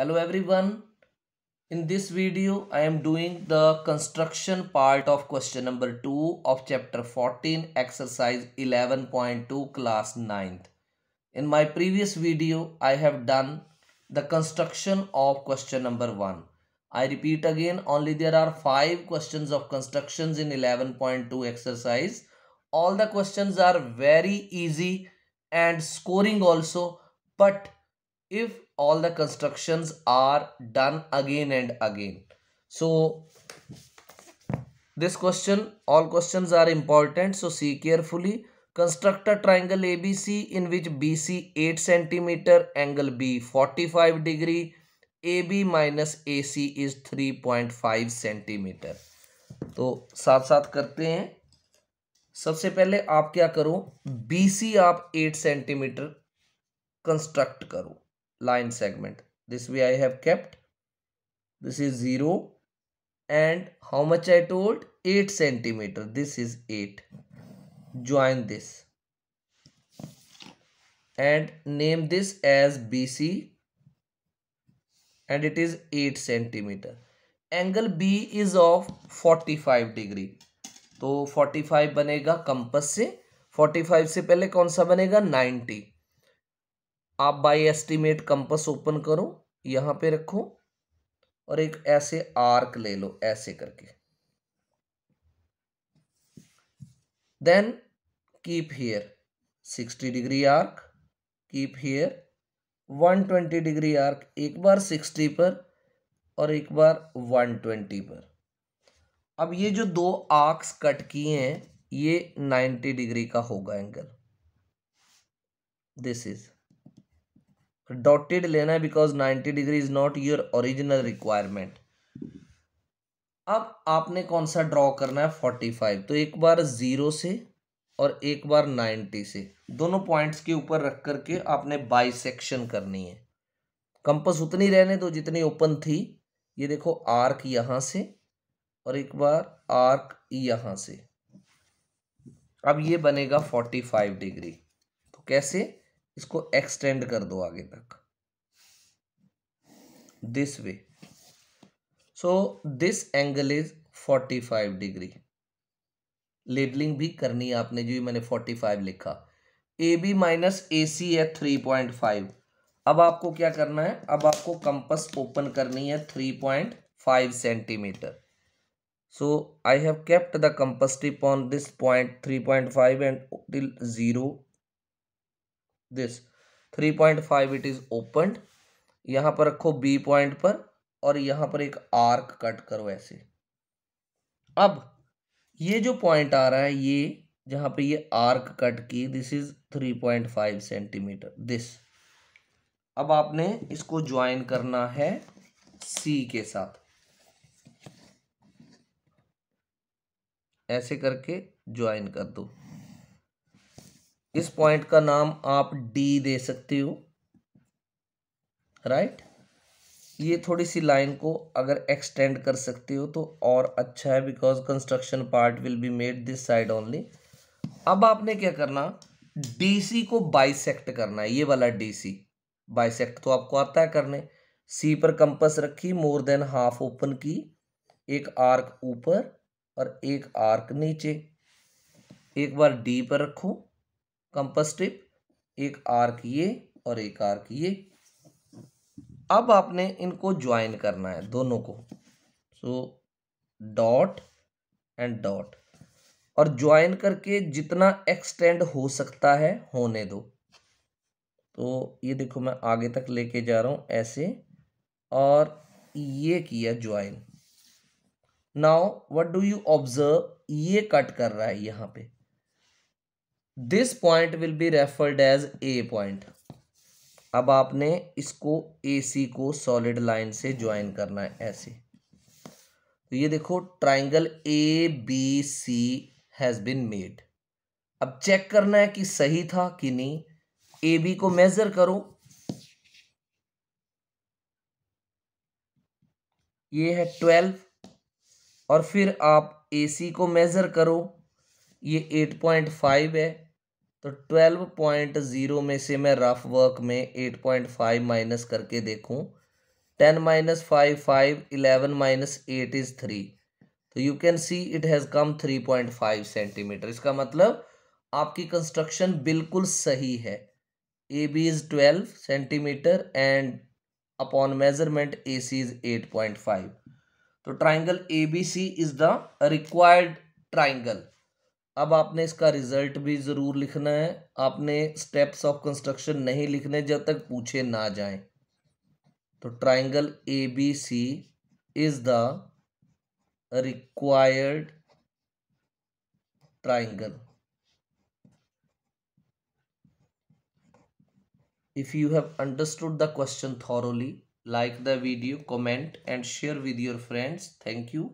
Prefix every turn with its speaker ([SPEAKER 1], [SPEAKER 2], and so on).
[SPEAKER 1] hello everyone in this video i am doing the construction part of question number 2 of chapter 14 exercise 11.2 class 9th in my previous video i have done the construction of question number 1 i repeat again only there are 5 questions of constructions in 11.2 exercise all the questions are very easy and scoring also but if all the constructions are done again and again so this question all questions are important so see carefully construct a triangle abc in which bc 8 cm angle b 45 degree ab minus ac is 3.5 cm तो साथ साथ करते हैं सबसे पहले आप क्या करो बीसी आप एट सेंटीमीटर कंस्ट्रक्ट करो line segment this way i have kept this is 0 and how much i told 8 centimeter this is 8 join this and name this as bc and it is 8 centimeter angle b is of 45 degree So 45 बनेगा compass से 45 से पहले कौन सा बनेगा 90 आप by estimate compass open करो यहाँ पे रखो और एक ऐसे आर्क ले लो ऐसे करके then keep here sixty degree arc keep here one twenty degree arc एक बार सिक्सटी पर और एक बार वन ट्वेंटी पर अब ये जो दो आर्क्स कट किए हैं ये नाइन्टी डिग्री का होगा एंगल दिस इज़ डॉटेड लेना है because ninety degree is not your original requirement अब आपने कौन सा ड्रॉ करना है फोर्टी फाइव तो एक बार ज़ीरो से और एक बार नाइन्टी से दोनों पॉइंट्स के ऊपर रख करके आपने बाइसेक्शन करनी है कंपस उतनी रहने दो जितनी ओपन थी ये देखो आर्क यहाँ से और एक बार आर्क यहाँ से अब ये बनेगा फोर्टी फाइव डिग्री तो कैसे इसको एक्सटेंड कर दो आगे तक this way so this angle is forty five degree labelling भी करनी है आपने जो मैंने फोर्टी फाइव लिखा ए बी माइनस ए सी है थ्री पॉइंट फाइव अब आपको क्या करना है अब आपको कंपस ओपन करनी है three point five centimetre so i have compass tip on this point three point 3.5 and till zero this three point five it is open यहां पर रखो बी पॉइंट पर और यहां पर एक आर्क कट करो ऐसे अब ये जो पॉइंट आ रहा है ये जहां पे ये आर्क कट की this is three point five centimetre this अब आपने इसको ज्वाइन करना है सी के साथ ऐसे करके ज्वाइन कर दो इस पॉइंट का नाम आप डी दे सकते हो राइट ये थोड़ी सी लाइन को अगर एक्सटेंड कर सकते हो तो और अच्छा है because construction part will be made this side only अब आपने क्या करना डीसी को बाइसेक्ट करना है ये वाला डीसी बाइसेक्ट तो आपको आता है करने सी पर कंपस रखी मोर देन हाफ ओपन की एक आर्क ऊपर और एक आर्क नीचे एक बार डी पर रखो कंपस स्ट्रिप एक आर्क ये और एक आर्क ये अब आपने इनको ज्वाइन करना है दोनों को सो डॉट एंड डॉट और ज्वाइन करके जितना एक्सटेंड हो सकता है होने दो तो ये देखो मैं आगे तक लेके जा रहा हूँ ऐसे और ये किया join now what do you observe ये कट कर रहा है यहाँ पे this point will be referred as A point अब आपने इसको ए सी को सॉलिड लाइन से ज्वाइन करना है ऐसे तो ये देखो triangle A B C has been made अब चेक करना है कि सही था कि नहीं ए बी को मेजर करो ये है ट्वेल्व और फिर आप ए सी को मेज़र करो ये एट पॉइंट फाइव है तो ट्वेल्व पॉइंट ज़ीरो में से मैं रफ वर्क में एट पॉइंट फाइव माइनस करके देखूँ ten minus five five eleven minus eight is three तो you can see it has come three point five centimetre इसका मतलब आपकी कंस्ट्रक्शन बिल्कुल सही है A B is twelve centimetre and upon measurement A C is eight point five तो triangle A B C is the required triangle अब आपने इसका रिजल्ट भी ज़रूर लिखना है आपने स्टेप्स ऑफ कंस्ट्रक्शन नहीं लिखने जब तक पूछे ना जाए तो triangle A B C is the required triangle if you have understood the question thoroughly like the video comment and share with your friends thank you